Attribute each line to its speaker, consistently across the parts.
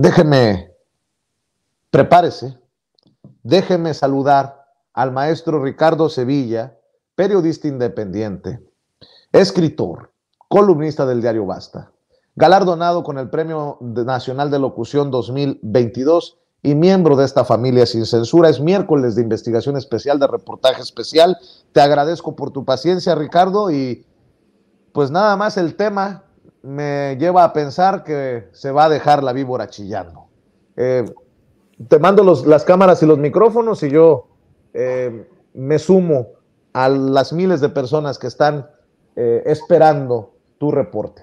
Speaker 1: Déjeme, prepárese, déjeme saludar al maestro Ricardo Sevilla, periodista independiente, escritor, columnista del diario Basta, galardonado con el Premio Nacional de Locución 2022 y miembro de esta familia sin censura. Es miércoles de investigación especial, de reportaje especial. Te agradezco por tu paciencia, Ricardo, y pues nada más el tema me lleva a pensar que se va a dejar la víbora chillando. Eh, te mando las cámaras y los micrófonos y yo eh, me sumo a las miles de personas que están eh, esperando tu reporte.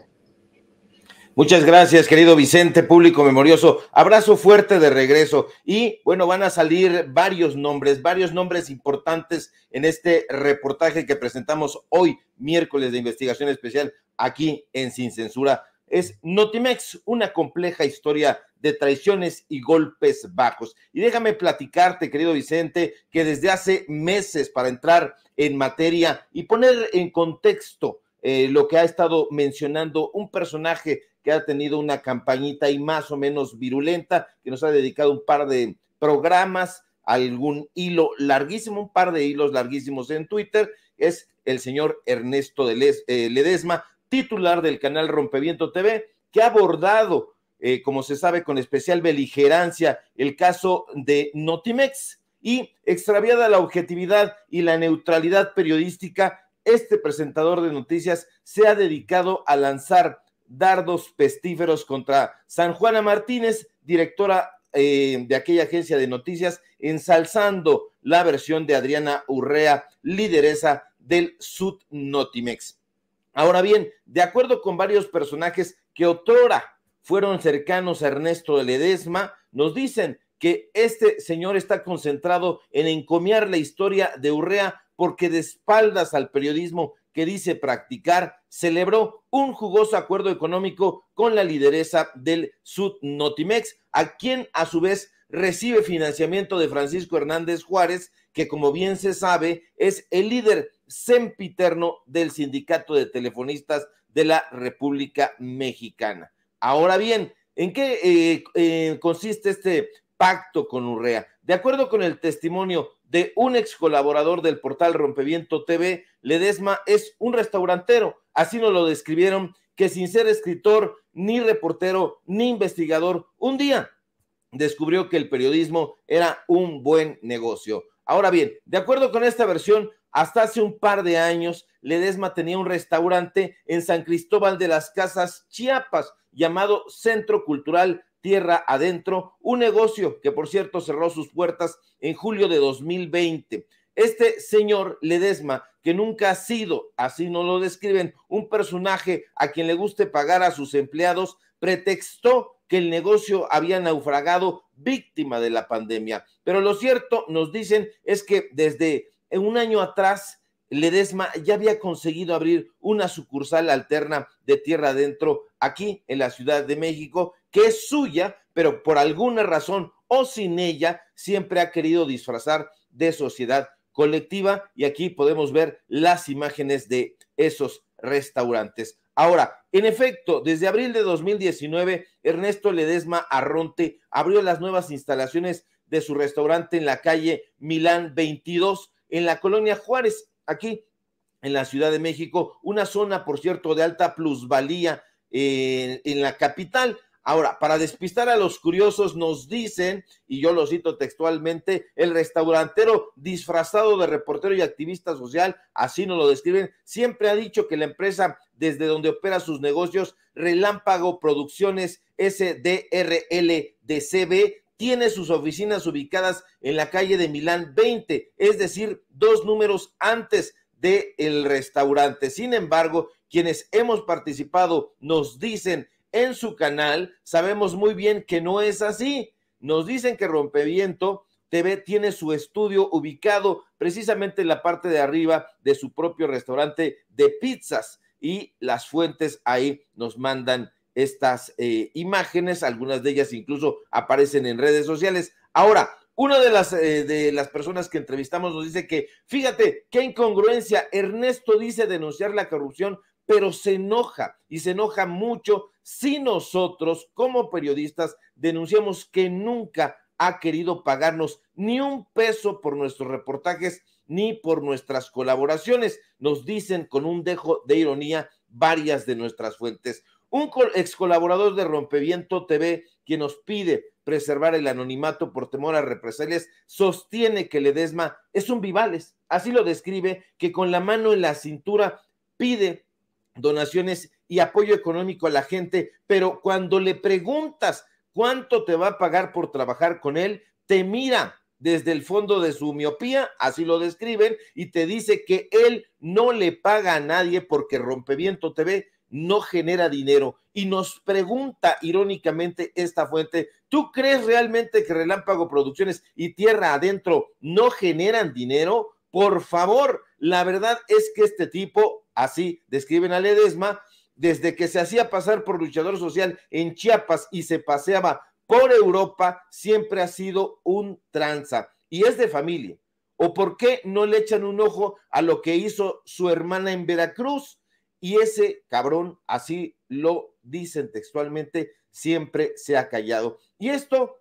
Speaker 2: Muchas gracias, querido Vicente, público memorioso. Abrazo fuerte de regreso. Y bueno, van a salir varios nombres, varios nombres importantes en este reportaje que presentamos hoy, miércoles de investigación especial aquí en Sin Censura. Es Notimex, una compleja historia de traiciones y golpes bajos. Y déjame platicarte, querido Vicente, que desde hace meses para entrar en materia y poner en contexto eh, lo que ha estado mencionando un personaje que ha tenido una campañita y más o menos virulenta, que nos ha dedicado un par de programas, algún hilo larguísimo, un par de hilos larguísimos en Twitter, es el señor Ernesto de eh, Ledesma, titular del canal Rompeviento TV, que ha abordado, eh, como se sabe, con especial beligerancia el caso de Notimex. Y extraviada la objetividad y la neutralidad periodística, este presentador de noticias se ha dedicado a lanzar dardos pestíferos contra San Juana Martínez, directora eh, de aquella agencia de noticias, ensalzando la versión de Adriana Urrea, lideresa del Sud Notimex. Ahora bien, de acuerdo con varios personajes que otrora fueron cercanos a Ernesto de Ledesma, nos dicen que este señor está concentrado en encomiar la historia de Urrea porque de espaldas al periodismo que dice practicar, celebró un jugoso acuerdo económico con la lideresa del Sud Notimex, a quien a su vez recibe financiamiento de Francisco Hernández Juárez que como bien se sabe es el líder sempiterno del sindicato de telefonistas de la República Mexicana. Ahora bien, ¿en qué eh, eh, consiste este pacto con Urrea? De acuerdo con el testimonio de un ex colaborador del portal Rompeviento TV, Ledesma es un restaurantero, así nos lo describieron, que sin ser escritor, ni reportero, ni investigador, un día descubrió que el periodismo era un buen negocio. Ahora bien, de acuerdo con esta versión, hasta hace un par de años, Ledesma tenía un restaurante en San Cristóbal de las Casas, Chiapas, llamado Centro Cultural Tierra Adentro, un negocio que por cierto cerró sus puertas en julio de 2020. Este señor Ledesma, que nunca ha sido, así no lo describen, un personaje a quien le guste pagar a sus empleados, pretextó que el negocio había naufragado víctima de la pandemia. Pero lo cierto, nos dicen, es que desde un año atrás, Ledesma ya había conseguido abrir una sucursal alterna de tierra adentro aquí en la Ciudad de México, que es suya, pero por alguna razón o sin ella, siempre ha querido disfrazar de sociedad colectiva y aquí podemos ver las imágenes de esos restaurantes. Ahora, en efecto, desde abril de 2019, Ernesto Ledesma Arronte abrió las nuevas instalaciones de su restaurante en la calle Milán 22, en la colonia Juárez, aquí en la Ciudad de México, una zona, por cierto, de alta plusvalía eh, en la capital. Ahora, para despistar a los curiosos, nos dicen, y yo lo cito textualmente, el restaurantero disfrazado de reportero y activista social, así nos lo describen, siempre ha dicho que la empresa desde donde opera sus negocios, Relámpago Producciones SDRLDCB, tiene sus oficinas ubicadas en la calle de Milán 20, es decir, dos números antes del restaurante. Sin embargo, quienes hemos participado nos dicen en su canal, sabemos muy bien que no es así. Nos dicen que Rompeviento TV tiene su estudio ubicado precisamente en la parte de arriba de su propio restaurante de pizzas y las fuentes ahí nos mandan estas eh, imágenes, algunas de ellas incluso aparecen en redes sociales. Ahora, una de las, eh, de las personas que entrevistamos nos dice que, fíjate, qué incongruencia, Ernesto dice denunciar la corrupción pero se enoja y se enoja mucho si nosotros como periodistas denunciamos que nunca ha querido pagarnos ni un peso por nuestros reportajes ni por nuestras colaboraciones, nos dicen con un dejo de ironía varias de nuestras fuentes. Un ex colaborador de Rompeviento TV, quien nos pide preservar el anonimato por temor a represalias, sostiene que Ledesma es un vivales, así lo describe, que con la mano en la cintura pide donaciones y apoyo económico a la gente, pero cuando le preguntas cuánto te va a pagar por trabajar con él, te mira desde el fondo de su miopía, así lo describen, y te dice que él no le paga a nadie porque Rompeviento TV no genera dinero. Y nos pregunta irónicamente esta fuente, ¿tú crees realmente que Relámpago Producciones y Tierra Adentro no generan dinero? Por favor, la verdad es que este tipo Así describen a Ledesma, desde que se hacía pasar por luchador social en Chiapas y se paseaba por Europa, siempre ha sido un tranza y es de familia. ¿O por qué no le echan un ojo a lo que hizo su hermana en Veracruz? Y ese cabrón, así lo dicen textualmente, siempre se ha callado. Y esto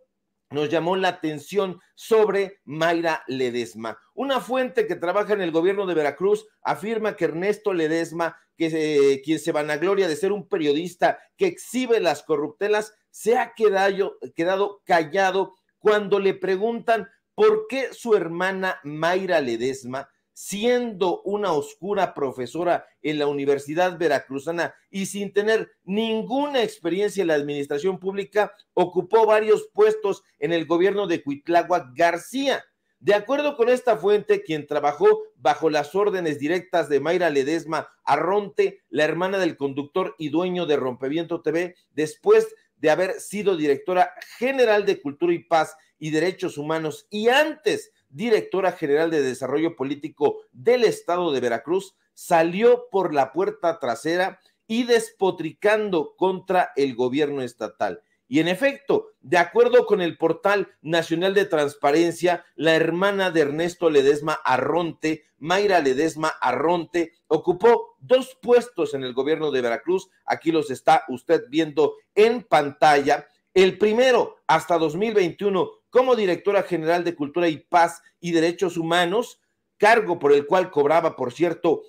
Speaker 2: nos llamó la atención sobre Mayra Ledesma. Una fuente que trabaja en el gobierno de Veracruz afirma que Ernesto Ledesma, que eh, quien se vanagloria de ser un periodista que exhibe las corruptelas, se ha quedado, quedado callado cuando le preguntan por qué su hermana Mayra Ledesma siendo una oscura profesora en la Universidad Veracruzana y sin tener ninguna experiencia en la administración pública, ocupó varios puestos en el gobierno de Cuitlagua García. De acuerdo con esta fuente, quien trabajó bajo las órdenes directas de Mayra Ledesma Arronte, la hermana del conductor y dueño de Rompeviento TV, después de haber sido directora general de Cultura y Paz y Derechos Humanos y antes directora general de Desarrollo Político del Estado de Veracruz, salió por la puerta trasera y despotricando contra el gobierno estatal. Y en efecto, de acuerdo con el portal nacional de transparencia, la hermana de Ernesto Ledesma Arronte, Mayra Ledesma Arronte, ocupó dos puestos en el gobierno de Veracruz. Aquí los está usted viendo en pantalla. El primero, hasta 2021, como directora general de Cultura y Paz y Derechos Humanos, cargo por el cual cobraba, por cierto,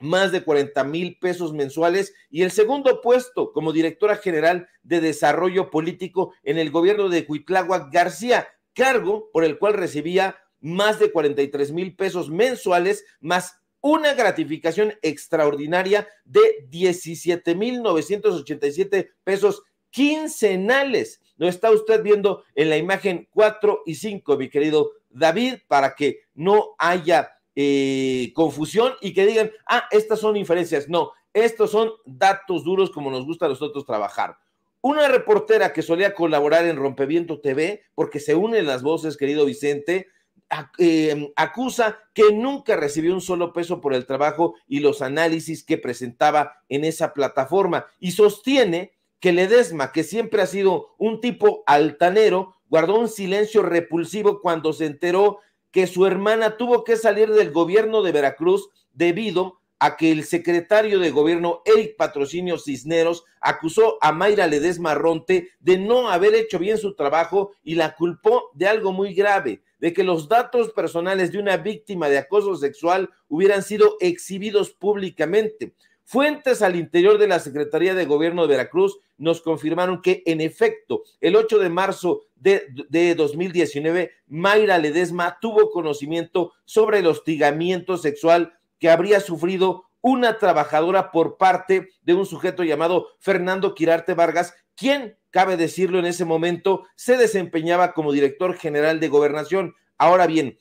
Speaker 2: más de 40 mil pesos mensuales y el segundo puesto como directora general de desarrollo político en el gobierno de Cuitláhuac García, cargo por el cual recibía más de 43 mil pesos mensuales más una gratificación extraordinaria de 17 mil 987 pesos quincenales. Lo está usted viendo en la imagen 4 y 5, mi querido David, para que no haya eh, confusión y que digan, ah, estas son inferencias. No, estos son datos duros como nos gusta a nosotros trabajar. Una reportera que solía colaborar en Rompeviento TV, porque se unen las voces, querido Vicente, em, acusa que nunca recibió un solo peso por el trabajo y los análisis que presentaba en esa plataforma y sostiene que Ledesma, que siempre ha sido un tipo altanero, guardó un silencio repulsivo cuando se enteró que su hermana tuvo que salir del gobierno de Veracruz debido a que el secretario de gobierno Eric Patrocinio Cisneros acusó a Mayra Ledesma Ronte de no haber hecho bien su trabajo y la culpó de algo muy grave, de que los datos personales de una víctima de acoso sexual hubieran sido exhibidos públicamente. Fuentes al interior de la Secretaría de Gobierno de Veracruz nos confirmaron que, en efecto, el 8 de marzo de, 2019, Mayra Ledesma tuvo conocimiento sobre el hostigamiento sexual que habría sufrido una trabajadora por parte de un sujeto llamado Fernando Quirarte Vargas, quien, cabe decirlo en ese momento, se desempeñaba como director general de gobernación. Ahora bien,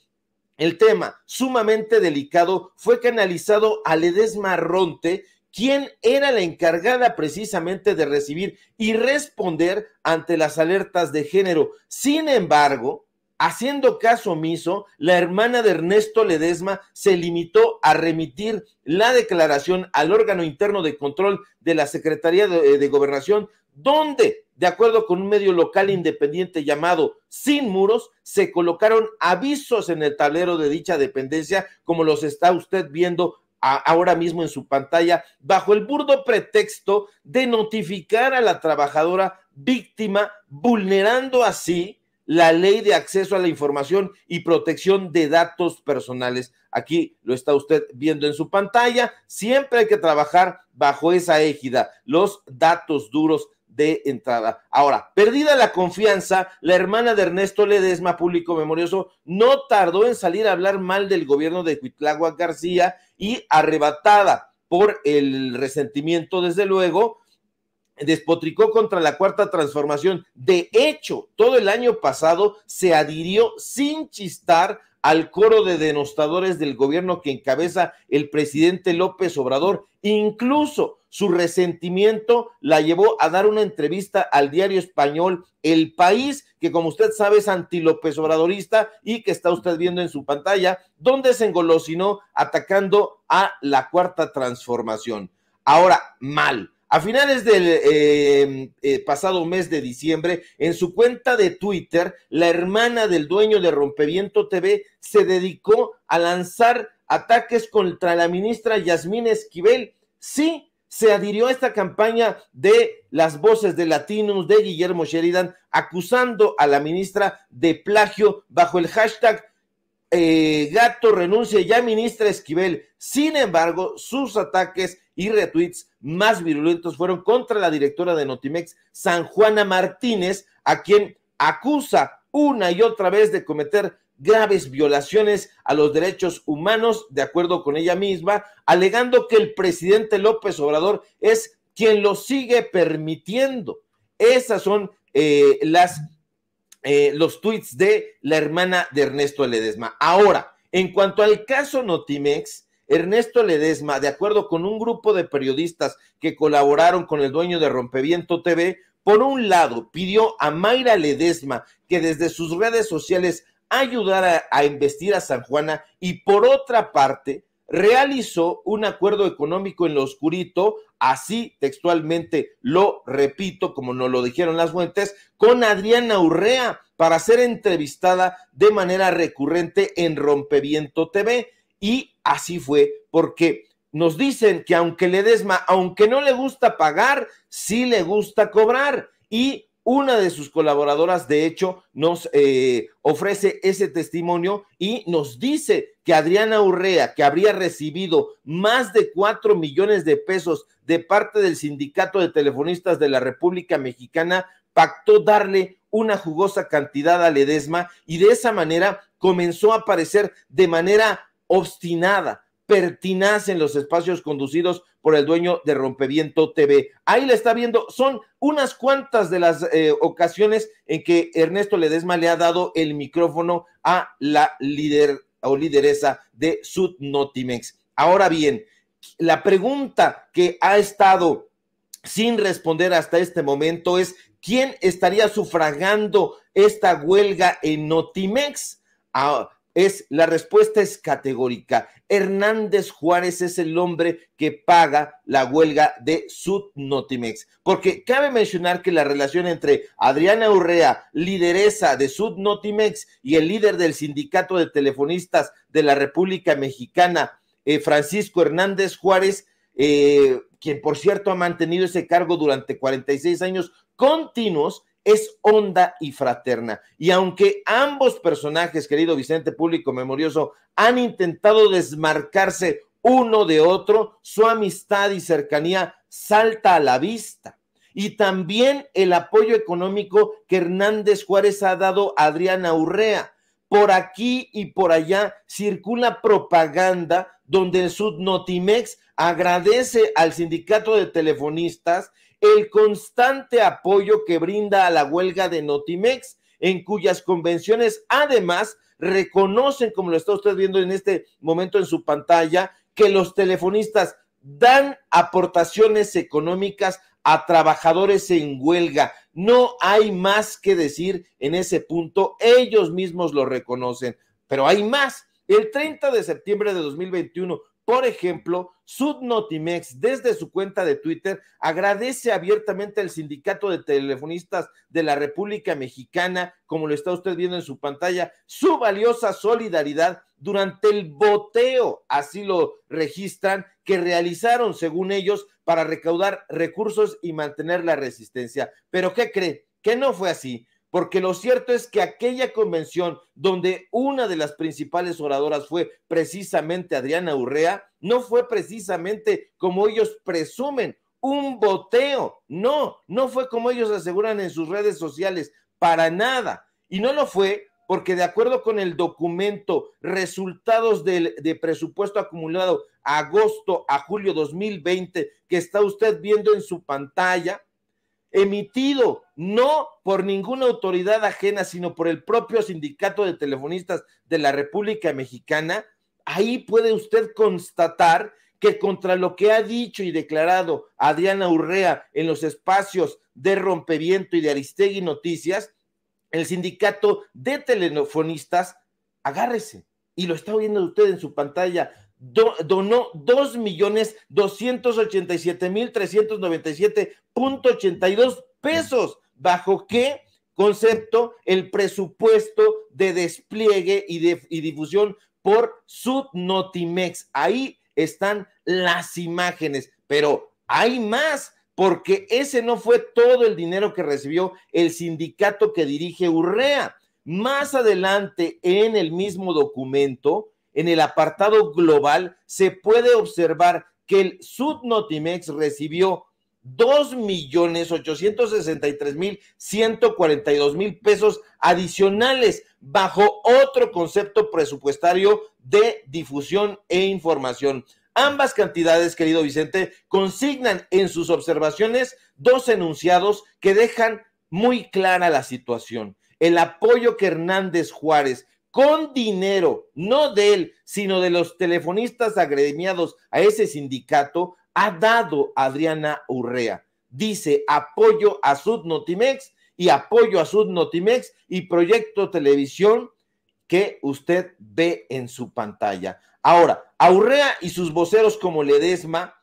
Speaker 2: el tema sumamente delicado fue canalizado a Ledesma Ronte, Quién era la encargada precisamente de recibir y responder ante las alertas de género. Sin embargo, haciendo caso omiso, la hermana de Ernesto Ledesma se limitó a remitir la declaración al órgano interno de control de la Secretaría de, eh, de Gobernación, donde, de acuerdo con un medio local independiente llamado Sin Muros, se colocaron avisos en el tablero de dicha dependencia, como los está usted viendo ahora mismo en su pantalla bajo el burdo pretexto de notificar a la trabajadora víctima, vulnerando así la ley de acceso a la información y protección de datos personales. Aquí lo está usted viendo en su pantalla. Siempre hay que trabajar bajo esa égida, los datos duros de entrada. Ahora, perdida la confianza, la hermana de Ernesto Ledesma, público memorioso, no tardó en salir a hablar mal del gobierno de Cuitláhuac García y arrebatada por el resentimiento, desde luego, despotricó contra la cuarta transformación. De hecho, todo el año pasado se adhirió sin chistar al coro de denostadores del gobierno que encabeza el presidente López Obrador. Incluso su resentimiento la llevó a dar una entrevista al diario español El País, que como usted sabe es antilópez obradorista y que está usted viendo en su pantalla, donde se engolosinó atacando a la cuarta transformación. Ahora, mal. A finales del em, eh, pasado mes de diciembre, en su cuenta de Twitter, la hermana del dueño de Rompeviento TV se dedicó a lanzar ataques contra la ministra Yasmín Esquivel. Sí, se adhirió a esta campaña de las voces de Latinos de Guillermo Sheridan, acusando a la ministra de plagio bajo el hashtag eh, Gato renuncia ya ministra Esquivel. Sin embargo, sus ataques y retweets más virulentos fueron contra la directora de Notimex, San Juana Martínez, a quien acusa una y otra vez de cometer graves violaciones a los derechos humanos, de acuerdo con ella misma, alegando que el presidente López Obrador es quien lo sigue permitiendo. Esas son eh, las, eh, los tweets de la hermana de Ernesto Ledesma. Ahora, en cuanto al caso Notimex, Ernesto Ledesma, de acuerdo con un grupo de periodistas que colaboraron con el dueño de Rompeviento TV, por un lado pidió a Mayra Ledesma que desde sus redes sociales ayudar a, a investir a San Juana y por otra parte realizó un acuerdo económico en lo oscurito, así textualmente lo repito, como nos lo dijeron las fuentes, con Adriana Urrea para ser entrevistada de manera recurrente en Rompeviento TV. Y así fue, porque nos dicen que aunque le desma aunque no le gusta pagar, sí le gusta cobrar. Y una de sus colaboradoras, de hecho, nos eh, ofrece ese testimonio y nos dice que Adriana Urrea, que habría recibido más de cuatro millones de pesos de parte del Sindicato de Telefonistas de la República Mexicana, pactó darle una jugosa cantidad a Ledesma y de esa manera comenzó a aparecer de manera obstinada, pertinaz en los espacios conducidos por el dueño de Rompeviento TV. Ahí la está viendo. Son unas cuantas de las eh, ocasiones en que Ernesto Ledesma le ha dado el micrófono a la líder o lideresa de Sudnotimex. Ahora bien, la pregunta que ha estado sin responder hasta este momento es ¿quién estaría sufragando esta huelga en Notimex? Ah, es la respuesta es categórica. Hernández Juárez es el hombre que paga la huelga de Sudnotimex, porque cabe mencionar que la relación entre Adriana Urrea, lideresa de Sudnotimex y el líder del Sindicato de Telefonistas de la República Mexicana, eh, Francisco Hernández Juárez, eh, quien por cierto ha mantenido ese cargo durante 46 años continuos, es honda y fraterna. Y aunque ambos personajes, querido Vicente Público Memorioso, han intentado desmarcarse uno de otro, su amistad y cercanía salta a la vista. Y también el apoyo económico que Hernández Juárez ha dado a Adriana Urrea. Por aquí y por allá circula propaganda donde el Sudnotimex agradece al sindicato de telefonistas el constante apoyo que brinda a la huelga de Notimex, en cuyas convenciones además reconocen, como lo está usted viendo en este momento en su pantalla, que los telefonistas dan aportaciones económicas a trabajadores en huelga. No hay más que decir en ese punto, ellos mismos lo reconocen, pero hay más. El 30 de septiembre de 2021, por ejemplo, Sudnotimex, desde su cuenta de Twitter, agradece abiertamente al Sindicato de Telefonistas de la República Mexicana, como lo está usted viendo en su pantalla, su valiosa solidaridad durante el boteo, así lo registran, que realizaron, según ellos, para recaudar recursos y mantener la resistencia. Pero, ¿qué cree? Que no fue así porque lo cierto es que aquella convención donde una de las principales oradoras fue precisamente Adriana Urrea, no fue precisamente como ellos presumen, un boteo, no, no fue como ellos aseguran en sus redes sociales, para nada. Y no lo fue porque de acuerdo con el documento resultados del, de presupuesto acumulado agosto a julio 2020 que está usted viendo en su pantalla, emitido no por ninguna autoridad ajena, sino por el propio sindicato de telefonistas de la República Mexicana, ahí puede usted constatar que contra lo que ha dicho y declarado Adriana Urrea en los espacios de Rompeviento y de Aristegui Noticias, el sindicato de telefonistas, agárrese, y lo está viendo usted en su pantalla donó millones ochenta donó 2.287.397.82 pesos. ¿Bajo qué concepto? El presupuesto de despliegue y, y difusión por Sudnotimex. Ahí están las imágenes, pero hay más porque ese no fue todo el dinero que recibió el sindicato que dirige Urrea. Más adelante en el mismo documento, en el apartado global, se puede observar que el Sudnotimex recibió 2.863.142.000 pesos adicionales bajo otro concepto presupuestario de difusión e información. Ambas cantidades, querido Vicente, consignan en sus observaciones dos enunciados que dejan muy clara la situación. El apoyo que Hernández Juárez con dinero, no de él, sino de los telefonistas agremiados a ese sindicato, ha dado Adriana Urrea. Dice apoyo a Sudnotimex y apoyo a Sudnotimex y Proyecto Televisión que usted ve en su pantalla. Ahora, a Urrea y sus voceros como Ledesma,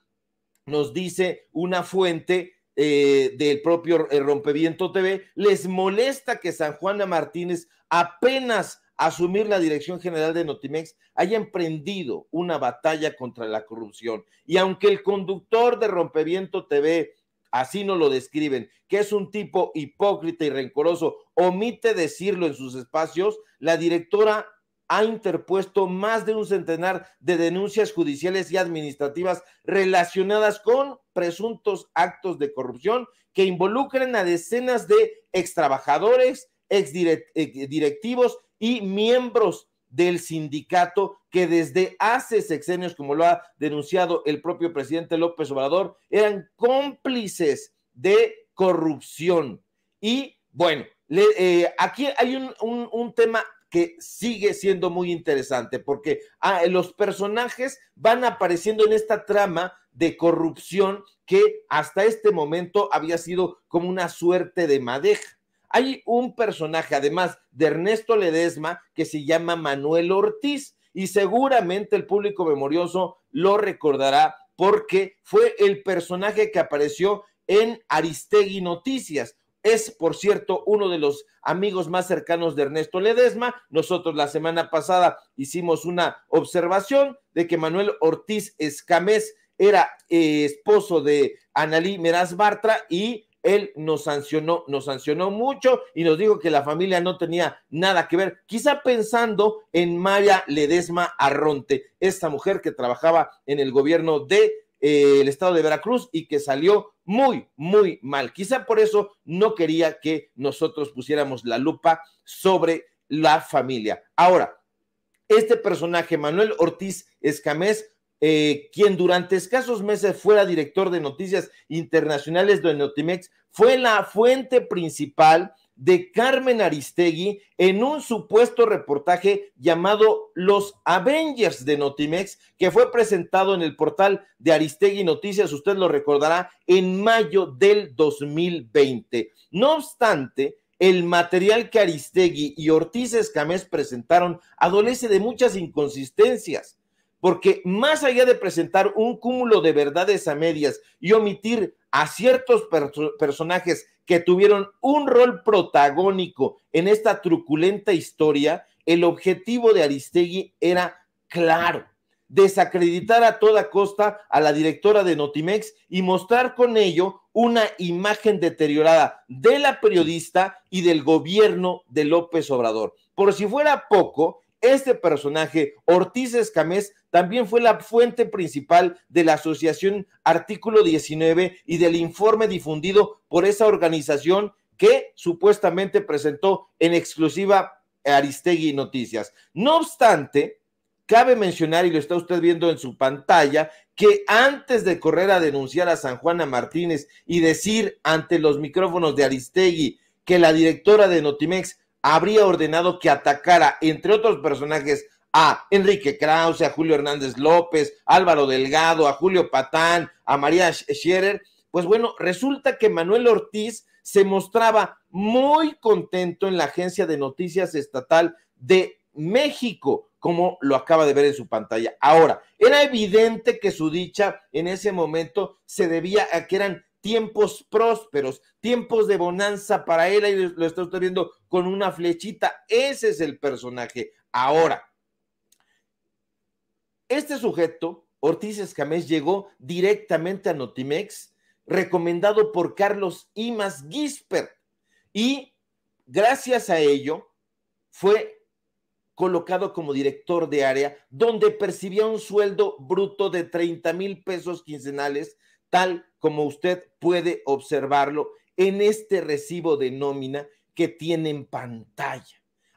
Speaker 2: nos dice una fuente eh, del propio eh, Rompeviento TV, les molesta que San Juana Martínez apenas asumir la dirección general de Notimex haya emprendido una batalla contra la corrupción. Y aunque el conductor de Rompeviento TV, así no lo describen, que es un tipo hipócrita y rencoroso, omite decirlo en sus espacios, la directora ha interpuesto más de un centenar de denuncias judiciales y administrativas relacionadas con presuntos actos de corrupción que involucran a decenas de extrabajadores, exdirectivos eh, y miembros del sindicato que desde hace sexenios, como lo ha denunciado el propio presidente López Obrador, eran cómplices de corrupción. Y bueno, eh, aquí hay un, tema que sigue siendo muy interesante porque ah, los personajes van apareciendo en esta trama de corrupción que hasta este momento había sido como una suerte de madeja. Hay un personaje, además de Ernesto Ledesma, que se llama Manuel Ortiz y seguramente el público memorioso lo recordará porque fue el personaje que apareció en Aristegui Noticias. Es, por cierto, uno de los amigos más cercanos de Ernesto Ledesma. Nosotros la semana pasada hicimos una observación de que Manuel Ortiz Escamés era eh, esposo de Analí Meraz Bartra y él nos sancionó, nos sancionó mucho y nos dijo que la familia no tenía nada que ver, quizá pensando en María Ledesma Arronte, esta mujer que trabajaba en el gobierno de eh, el estado de Veracruz y que salió muy, muy mal. Quizá por eso no quería que nosotros pusiéramos la lupa sobre la familia. Ahora, este personaje, Manuel Ortiz Escamés, eh, quien durante escasos meses fuera director de noticias internacionales de Notimex, fue la fuente principal de Carmen Aristegui en un supuesto reportaje llamado Los Avengers de Notimex, que fue presentado en el portal de Aristegui Noticias, usted lo recordará, en mayo del 2020. No obstante, el material que Aristegui y Ortiz Escamés presentaron adolece de muchas inconsistencias porque más allá de presentar un cúmulo de verdades a medias y omitir a ciertos personajes que tuvieron un rol protagónico en esta truculenta historia, el objetivo de Aristegui era claro, desacreditar a toda costa a la directora de Notimex y mostrar con ello una imagen deteriorada de la periodista y del gobierno de López Obrador. Por si fuera poco, este personaje, Ortiz Escamés, también fue la fuente principal de la Asociación Artículo 19 y del informe difundido por esa organización que supuestamente presentó en exclusiva Aristegui Noticias. No obstante, cabe mencionar, y lo está usted viendo en su pantalla, que antes de correr a denunciar a San Juana Martínez y decir ante los micrófonos de Aristegui que la directora de Notimex habría ordenado que atacara, entre otros personajes, a Enrique Krause, a Julio Hernández López, Álvaro Delgado, a Julio Patán, a María Scherer, pues bueno, resulta que Manuel Ortiz se mostraba muy contento en la agencia de noticias estatal de México, como lo acaba de ver en su pantalla. Ahora, era evidente que su dicha en ese momento se debía a que eran tiempos prósperos, tiempos de bonanza para él. Ahí lo está usted viendo con una flechita. Ese es el personaje. Ahora, este sujeto, Ortiz Escamés, llegó directamente a Notimex, recomendado por Carlos Imas Gispert Y gracias a ello, fue colocado como director de área, donde percibía un sueldo bruto de 30 mil pesos quincenales tal como usted puede observarlo en este recibo de nómina que tiene en pantalla.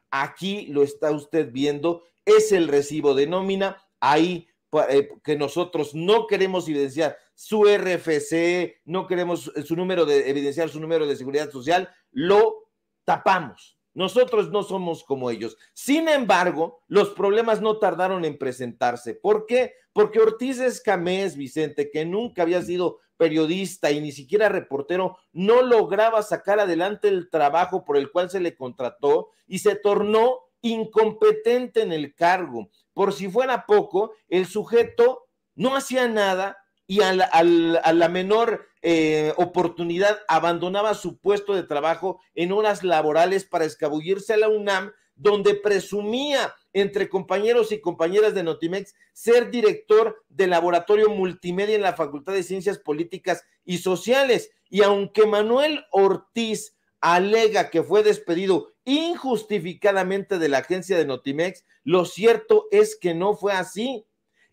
Speaker 2: Aquí lo está usted viendo, es el recibo de nómina, ahí eh, que nosotros no queremos evidenciar su RFC, no queremos eh, su número de evidenciar su número de seguridad social, lo tapamos. Nosotros no somos como ellos. Sin embargo, los problemas no tardaron en presentarse. ¿Por qué? Porque Ortiz Escamés, Vicente, que nunca había sido periodista y ni siquiera reportero, no lograba sacar adelante el trabajo por el cual se le contrató y se tornó incompetente en el cargo. Por si fuera poco, el sujeto no hacía nada y a la, menor eh, oportunidad abandonaba su puesto de trabajo en horas laborales para escabullirse a la UNAM, donde presumía entre compañeros y compañeras de Notimex ser director del laboratorio multimedia en la Facultad de Ciencias Políticas y Sociales. Y aunque Manuel Ortiz alega que fue despedido injustificadamente de la agencia de Notimex, lo cierto es que no fue así.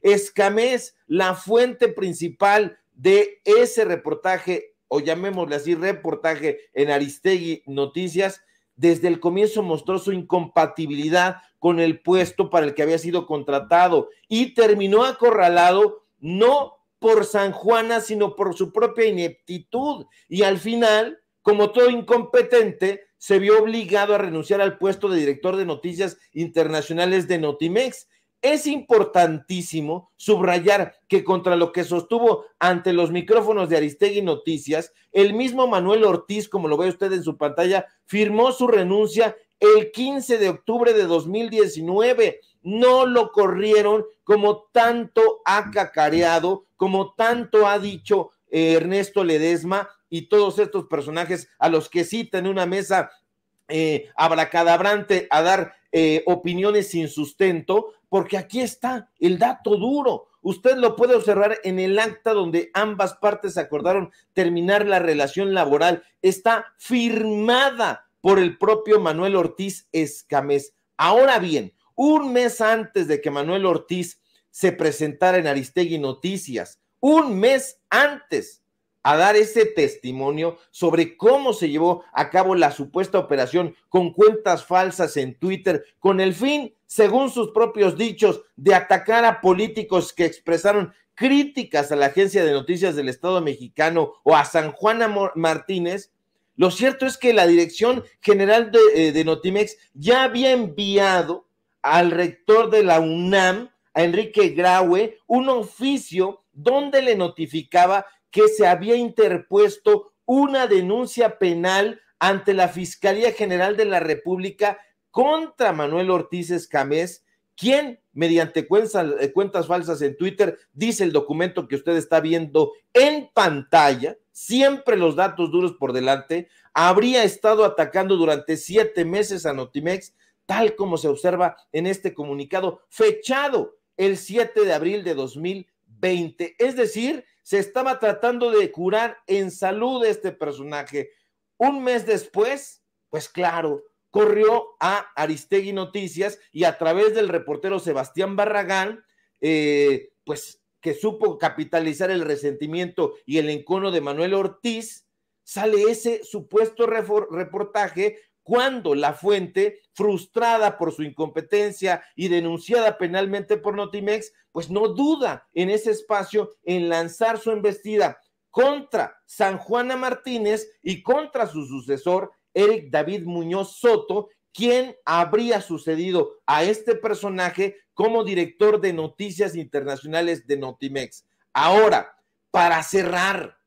Speaker 2: Escamés, la fuente principal de ese reportaje, o llamémosle así, reportaje en Aristegui Noticias, desde el comienzo mostró su incompatibilidad con el puesto para el que había sido contratado y terminó acorralado no por San Juana, sino por su propia ineptitud. Y al final, como todo incompetente, se vio obligado a renunciar al puesto de director de noticias internacionales de Notimex. Es importantísimo subrayar que contra lo que sostuvo ante los micrófonos de Aristegui Noticias, el mismo Manuel Ortiz, como lo ve usted en su pantalla, firmó su renuncia el 15 de octubre de 2019. No lo corrieron como tanto ha cacareado, como tanto ha dicho eh, Ernesto Ledesma y todos estos personajes a los que cita en una mesa eh, abracadabrante a dar eh, opiniones sin sustento, porque aquí está el dato duro. Usted lo puede observar en el acta donde ambas partes acordaron terminar la relación laboral. Está firmada por el propio Manuel Ortiz Escamés. Ahora bien, un mes antes de que Manuel Ortiz se presentara en Aristegui Noticias, un mes antes a dar ese testimonio sobre cómo se llevó a cabo la supuesta operación con cuentas falsas en Twitter, con el fin, según sus propios dichos, de atacar a políticos que expresaron críticas a la agencia de noticias del Estado mexicano o a San Juana Martínez, lo cierto es que la Dirección General de, eh, de, Notimex ya había enviado al rector de la UNAM, a Enrique Graue, un oficio donde le notificaba que se había interpuesto una denuncia penal ante la Fiscalía General de la República contra Manuel Ortiz Escamés, quien mediante eh, cuentas, falsas en Twitter dice el documento que usted está viendo en pantalla, siempre los datos duros por delante, habría estado atacando durante siete meses a Notimex, tal como se observa en este comunicado fechado el 7 de abril de 2020. Es decir, se estaba tratando de curar en salud este personaje. Un mes después, pues claro, corrió a Aristegui Noticias y a través del reportero Sebastián Barragán, eh, pues que supo capitalizar el resentimiento y el encono de Manuel Ortiz, sale ese supuesto reportaje cuando la fuente, frustrada por su incompetencia y denunciada penalmente por Notimex, pues no duda en ese espacio en lanzar su embestida contra San Juana Martínez y contra su sucesor, Eric David Muñoz Soto, quien habría sucedido a este personaje como director de noticias internacionales de Notimex. Ahora, para cerrar,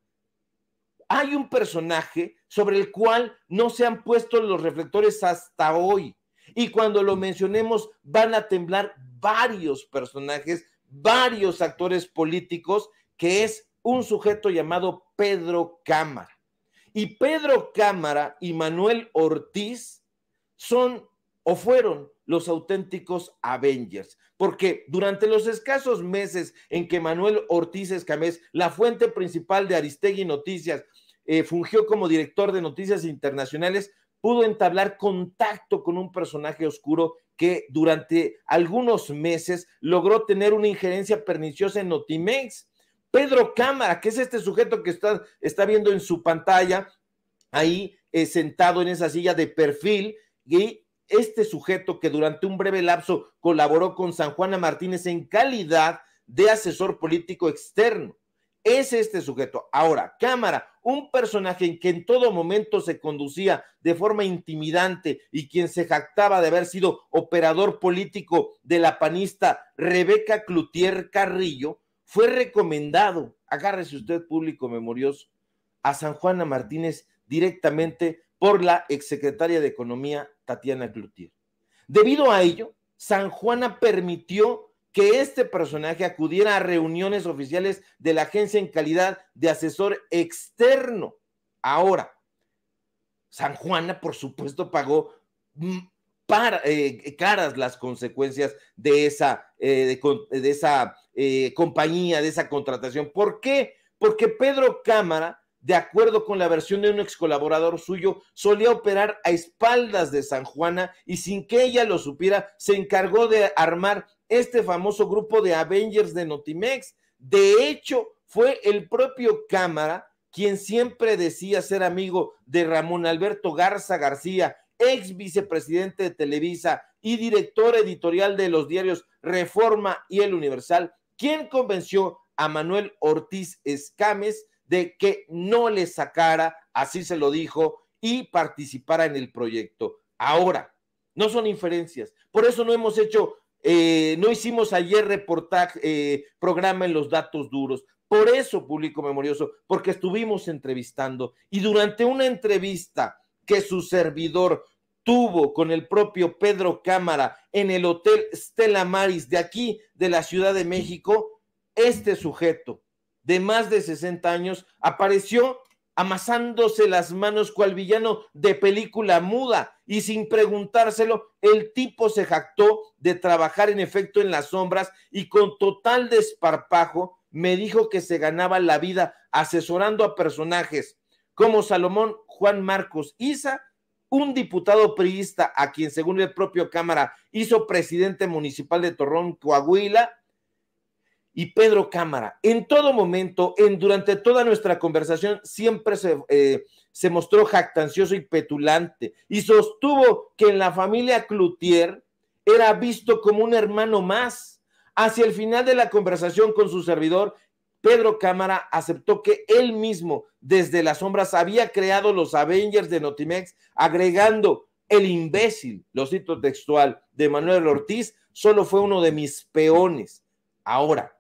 Speaker 2: hay un personaje sobre el cual no se han puesto los reflectores hasta hoy. Y cuando lo mencionemos, van a temblar varios personajes, varios actores políticos, que es un sujeto llamado Pedro Cámara. Y Pedro Cámara y Manuel Ortiz son o fueron los auténticos Avengers, porque durante los escasos meses en que Manuel Ortiz Escamés, la fuente principal de Aristegui Noticias, eh, fungió como director de noticias internacionales, pudo entablar contacto con un personaje oscuro que durante algunos meses logró tener una injerencia perniciosa en Notimex. Pedro Cámara, que es este sujeto que está, está viendo en su pantalla, ahí eh, sentado en esa silla de perfil, y este sujeto que durante un breve lapso colaboró con San Juana Martínez en calidad de asesor político externo. Es este sujeto. Ahora, Cámara un personaje que en todo momento se conducía de forma intimidante y quien se jactaba de haber sido operador político de la panista Rebeca Cloutier Carrillo, fue recomendado, agárrese usted público memorioso, a San Juana Martínez directamente por la exsecretaria de Economía Tatiana Cloutier. Debido a ello, San Juana permitió que este personaje acudiera a reuniones oficiales de la agencia en calidad de asesor externo. Ahora, San Juana, por supuesto, pagó mm, eh, eh, caras las consecuencias de esa, eh, de, esa compañía, de esa contratación. ¿Por qué? Porque Pedro Cámara, de acuerdo con la versión de un ex colaborador suyo, solía operar a espaldas de San Juana y sin que ella lo supiera, se encargó de armar este famoso grupo de Avengers de Notimex. De hecho, fue el propio Cámara quien siempre decía ser amigo de Ramón Alberto Garza García, ex vicepresidente de Televisa y director editorial de los diarios Reforma y El Universal, quien convenció a Manuel Ortiz Escames de que no le sacara, así se lo dijo, y participara en el proyecto. Ahora, no son inferencias. Por eso no hemos hecho eh, no hicimos ayer reportaje, eh, programa en los datos duros. Por eso, público memorioso, porque estuvimos entrevistando y durante una entrevista que su servidor tuvo con el propio Pedro Cámara en el Hotel Stella Maris de aquí, de la Ciudad de México, este sujeto de más de 60 años apareció amasándose las manos cual villano de película muda y sin preguntárselo, el tipo se jactó de trabajar en efecto en las sombras y con total desparpajo me dijo que se ganaba la vida asesorando a personajes como Salomón Juan Marcos Isa, un diputado priista a quien según el propio Cámara hizo presidente municipal de Torrón, Coahuila, y Pedro Cámara. En todo momento, en, durante toda nuestra conversación, siempre se, eh, se mostró jactancioso y petulante y sostuvo que en la familia Cloutier era visto como un hermano más. Hacia el final de la conversación con su servidor, Pedro Cámara aceptó que él mismo, desde las sombras, había creado los Avengers de Notimex, agregando el imbécil, lo cito textual, de Manuel Ortiz, solo fue uno de mis peones. Ahora,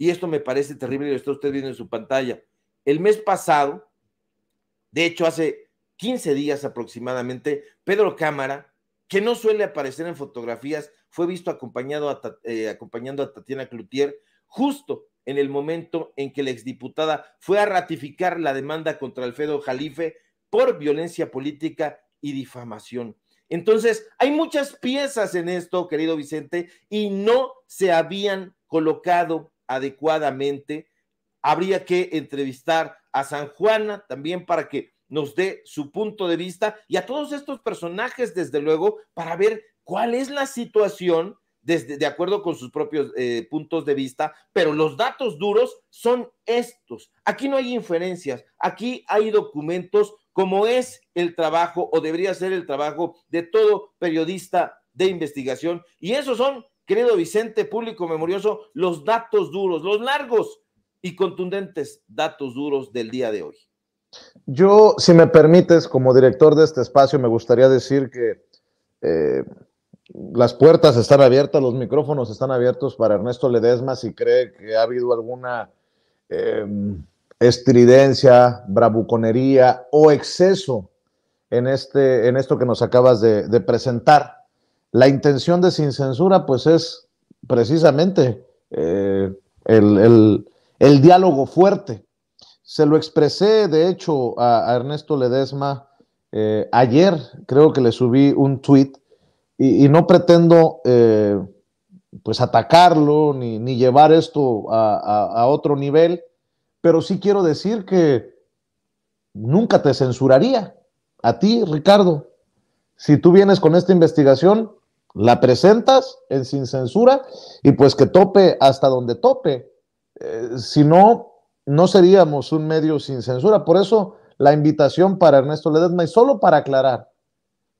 Speaker 2: y esto me parece terrible, lo está usted viendo en su pantalla. El mes pasado, de hecho hace 15 días aproximadamente, Pedro Cámara, que no suele aparecer en fotografías, fue visto acompañado eh, acompañando a Tatiana Cloutier justo en el momento en que la exdiputada fue a ratificar la demanda contra Alfredo Jalife por violencia política y difamación. Entonces, hay muchas piezas en esto, querido Vicente, y no se habían colocado adecuadamente. Habría que entrevistar a San Juana también para que nos dé su punto de vista y a todos estos personajes, desde luego, para ver cuál es la situación desde, de acuerdo con sus propios eh, puntos de vista, pero los datos duros son estos. Aquí no hay inferencias, aquí hay documentos como es el trabajo o debería ser el trabajo de todo periodista de investigación y esos son querido Vicente, público memorioso, los datos duros, los largos y contundentes datos duros del día de hoy.
Speaker 1: Yo, si me permites, como director de este espacio, me gustaría decir que eh, las puertas están abiertas, los micrófonos están abiertos para Ernesto Ledesma si cree que ha habido alguna eh, estridencia, bravuconería o exceso en, este, en esto que nos acabas de presentar. La intención de Sin Censura, pues es precisamente eh, el, diálogo fuerte. Se lo expresé, de hecho, a, Ernesto Ledesma eh, ayer, creo que le subí un tweet y, no pretendo eh, pues atacarlo ni, llevar esto a otro nivel, pero sí quiero decir que nunca te censuraría a ti, Ricardo. Si tú vienes con esta investigación, la presentas en sin censura y pues que tope hasta donde tope. Eh, si no, no seríamos un medio sin censura. Por eso la invitación para Ernesto Ledesma y solo para aclarar.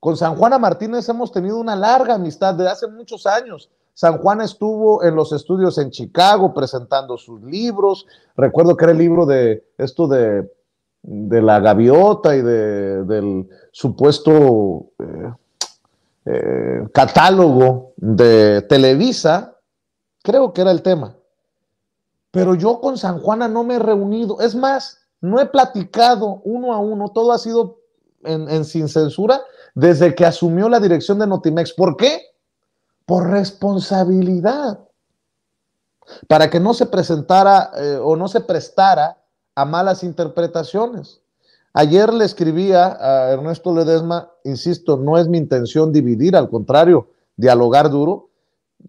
Speaker 1: Con San Juana Martínez hemos tenido una larga amistad de hace muchos años. San Juan estuvo en los estudios en Chicago presentando sus libros. Recuerdo que era el libro de esto de, de la gaviota y del supuesto eh, eh, catálogo de Televisa, creo que era el tema. Pero yo con San Juana no me he reunido. Es más, no he platicado uno a uno. Todo ha sido en, sin censura desde que asumió la dirección de Notimex. ¿Por qué? Por responsabilidad. Para que no se presentara eh, o no se prestara a malas interpretaciones. Ayer le escribía a Ernesto Ledesma, insisto, no es mi intención dividir, al contrario, dialogar duro.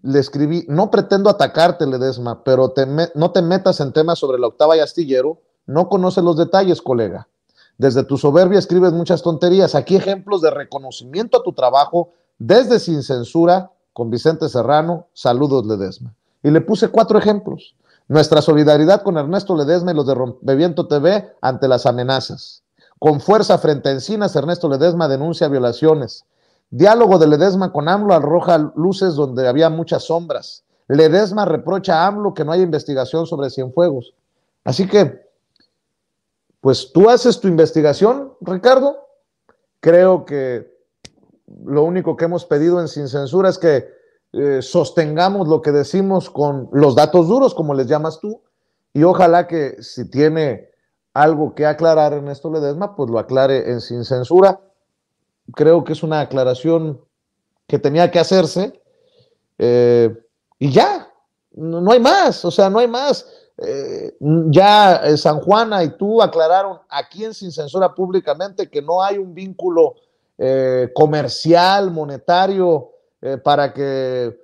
Speaker 1: Le escribí, no pretendo atacarte, Ledesma, pero no te metas en temas sobre la octava y astillero. No conoces los detalles, colega. Desde tu soberbia escribes muchas tonterías. Aquí ejemplos de reconocimiento a tu trabajo desde Sin Censura con Vicente Serrano. Saludos, Ledesma. Y le puse cuatro ejemplos. Nuestra solidaridad con Ernesto Ledesma y los de Rompeviento TV ante las amenazas con fuerza frente a Encinas, Ernesto Ledesma denuncia violaciones. Diálogo de Ledesma con AMLO arroja luces donde había muchas sombras. Ledesma reprocha a AMLO que no hay investigación sobre Cienfuegos. Así que, pues tú haces tu investigación, Ricardo. Creo que lo único que hemos pedido en Sin Censura es que eh, sostengamos lo que decimos con los datos duros, como les llamas tú, y ojalá que si tiene algo que aclarar en esto Ledesma, pues lo aclare en sin censura. Creo que es una aclaración que tenía que hacerse. Eh, y ya, no, hay más, o sea, no hay más. Eh, ya eh, San Juana y tú aclararon aquí en Sin Censura públicamente que no hay un vínculo comercial, monetario, para que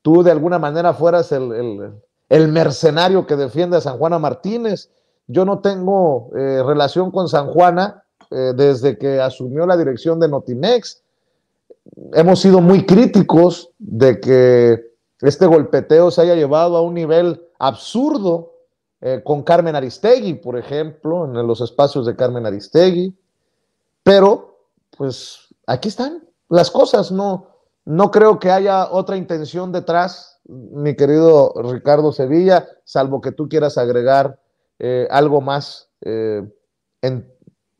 Speaker 1: tú de alguna manera fueras el, el mercenario que defiende a San Juana Martínez. Yo no tengo eh, relación con San Juana eh, desde que asumió la dirección de Notimex. Hemos sido muy críticos de que este golpeteo se haya llevado a un nivel absurdo eh, con Carmen Aristegui, por ejemplo, en los espacios de Carmen Aristegui. Pero, pues, aquí están las cosas, no, no creo que haya otra intención detrás, mi querido Ricardo Sevilla, salvo que tú quieras agregar eh, algo más eh, en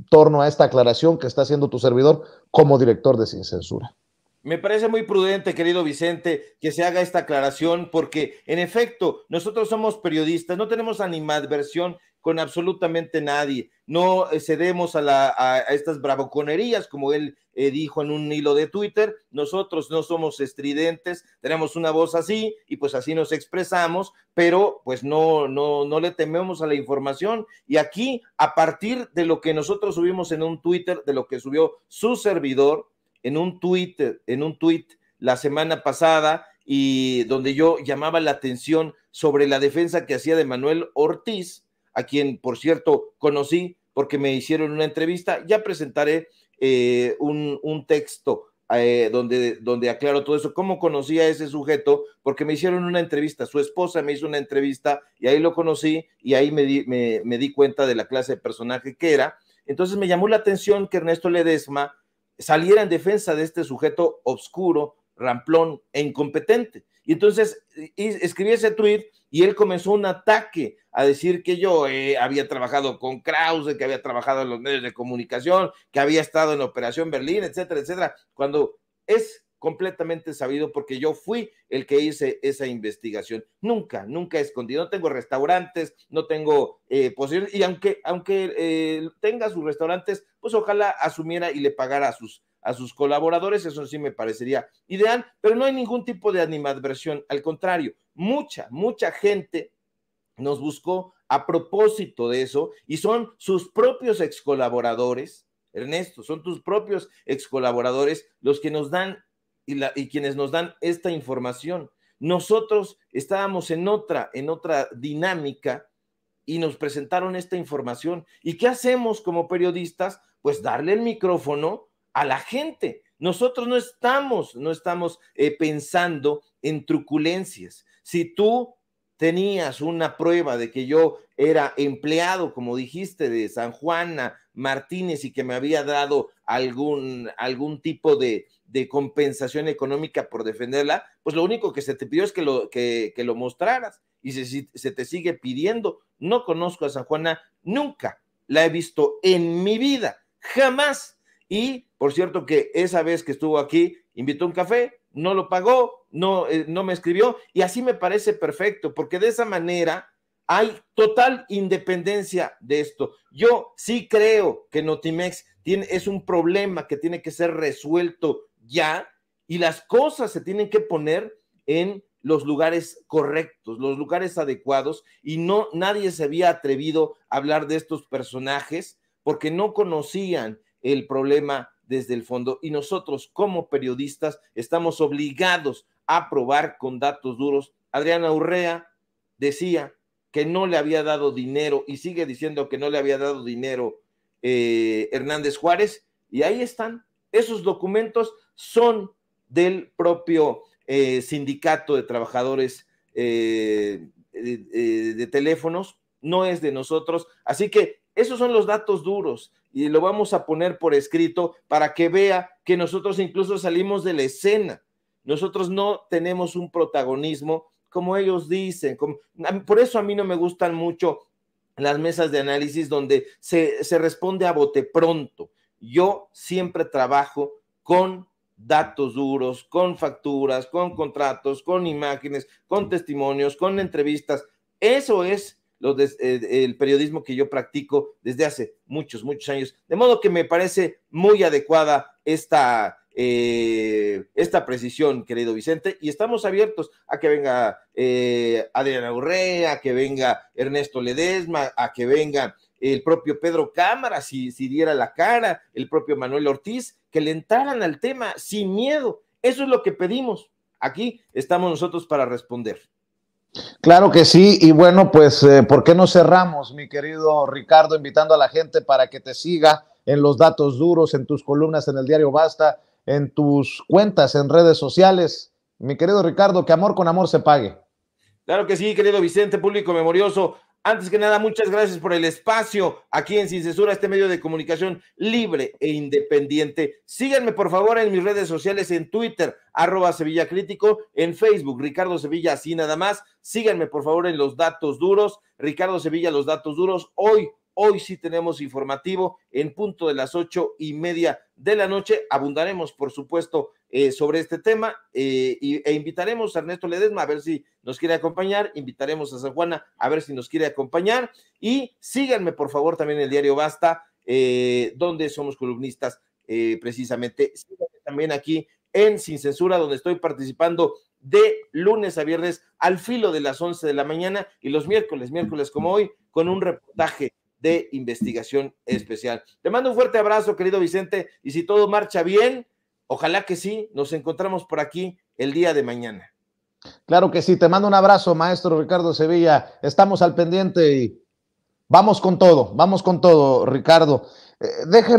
Speaker 1: torno a esta aclaración que está haciendo tu servidor como director de Sin Censura.
Speaker 2: Me parece muy prudente, querido Vicente, que se haga esta aclaración porque, en efecto, nosotros somos periodistas, no tenemos animadversión con absolutamente nadie. No eh, cedemos a, la, a, estas bravoconerías, como él eh, dijo en un hilo de Twitter. Nosotros no somos estridentes, tenemos una voz así y pues así nos expresamos, pero pues no, no, no le tememos a la información. Y aquí, a partir de lo que nosotros subimos en un Twitter, de lo que subió su servidor en un Twitter, en un tweet la semana pasada, y donde yo llamaba la atención sobre la defensa que hacía de Manuel Ortiz, a quien por cierto conocí porque me hicieron una entrevista. Ya presentaré eh, un, texto eh, donde, donde aclaro todo eso, cómo conocí a ese sujeto, porque me hicieron una entrevista, su esposa me hizo una entrevista y ahí lo conocí y ahí me me, me di cuenta de la clase de personaje que era. Entonces me llamó la atención que Ernesto Ledesma saliera en defensa de este sujeto oscuro, ramplón e incompetente. Y entonces escribí ese tweet y él comenzó un ataque a decir que yo eh, había trabajado con Krause, que había trabajado en los medios de comunicación, que había estado en Operación Berlín, etcétera, etcétera, cuando es completamente sabido porque yo fui el que hice esa investigación. Nunca, nunca escondido, No tengo restaurantes, no tengo eh, y aunque, aunque eh, tenga sus restaurantes, pues ojalá asumiera y le pagara a sus a sus colaboradores, eso sí me parecería ideal, pero no hay ningún tipo de animadversión, al contrario, mucha, mucha gente nos buscó a propósito de eso y son sus propios ex colaboradores, Ernesto, son tus propios ex colaboradores los que nos dan y, y quienes nos dan esta información. Nosotros estábamos en otra, en otra dinámica y nos presentaron esta información. ¿Y qué hacemos como periodistas? Pues darle el micrófono a la gente. Nosotros no estamos, no estamos eh, pensando en truculencias. Si tú tenías una prueba de que yo era empleado, como dijiste, de San Juana Martínez y que me había dado algún, algún tipo de, compensación económica por defenderla, pues lo único que se te pidió es que lo, que, lo mostraras y se, se te sigue pidiendo. No conozco a San Juana nunca, la he visto en mi vida, jamás y por cierto que esa vez que estuvo aquí, invitó un café, no lo pagó, no, eh, no me escribió. Y así me parece perfecto, porque de esa manera hay total independencia de esto. Yo sí creo que Notimex tiene, es un problema que tiene que ser resuelto ya y las cosas se tienen que poner en los lugares correctos, los lugares adecuados y no nadie se había atrevido a hablar de estos personajes porque no conocían el problema desde el fondo. Y nosotros como periodistas estamos obligados a probar con datos duros. Adriana Urrea decía que no le había dado dinero y sigue diciendo que no le había dado dinero eh, Hernández Juárez. Y ahí están, esos documentos son del propio eh, sindicato de trabajadores eh, de teléfonos, no es de nosotros. Así que esos son los datos duros y lo vamos a poner por escrito para que vea que nosotros incluso salimos de la escena. Nosotros no tenemos un protagonismo como ellos dicen. por eso a mí no me gustan mucho las mesas de análisis donde se, se responde a bote pronto. Yo siempre trabajo con datos duros, con facturas, con contratos, con imágenes, con testimonios, con entrevistas. Eso es eh, el periodismo que yo practico desde hace muchos, muchos años. De modo que me parece muy adecuada esta, eh, esta precisión, querido Vicente, y estamos abiertos a que venga eh, Adriana Urrea, a que venga Ernesto Ledesma, a que venga el propio Pedro Cámara, si, si diera la cara, el propio Manuel Ortiz, que le entraran al tema sin miedo. Eso es lo que pedimos. Aquí estamos nosotros para responder.
Speaker 1: Claro que sí, y bueno, pues, eh, ¿por qué no cerramos,
Speaker 2: mi querido Ricardo, invitando a la gente
Speaker 1: para que te siga en los datos duros, en tus columnas en el diario Basta, en tus cuentas, en redes sociales? Mi querido Ricardo, que amor con amor se pague.
Speaker 2: Claro que sí, querido Vicente, público memorioso. Antes que nada, muchas gracias por el espacio aquí en Sin Censura, este medio de comunicación libre e independiente. Síganme, por favor, en mis redes sociales, en Twitter, arroba Sevilla Crítico, en Facebook, Ricardo Sevilla, así nada más. Síganme, por favor, en Los Datos Duros, Ricardo Sevilla, Los Datos Duros. Hoy, hoy sí tenemos informativo en punto de las ocho y media de la noche. Abundaremos, por supuesto, eh, sobre este tema eh, e invitaremos a Ernesto Ledesma a ver si nos quiere acompañar, invitaremos a San Juana a ver si nos quiere acompañar y síganme por favor también en el diario Basta, eh, donde somos columnistas precisamente, síganme también aquí en Sin Censura, donde estoy participando de lunes a viernes al filo de las 11 de la mañana y los miércoles, miércoles como hoy, con un reportaje de investigación especial. Te mando un fuerte abrazo, querido Vicente, y si todo marcha bien, Ojalá que sí, nos encontramos por aquí el día de mañana.
Speaker 1: Claro que sí, te mando un abrazo, maestro Ricardo Sevilla. Estamos al pendiente y vamos con todo, vamos con todo, Ricardo. Eh, Déjenme.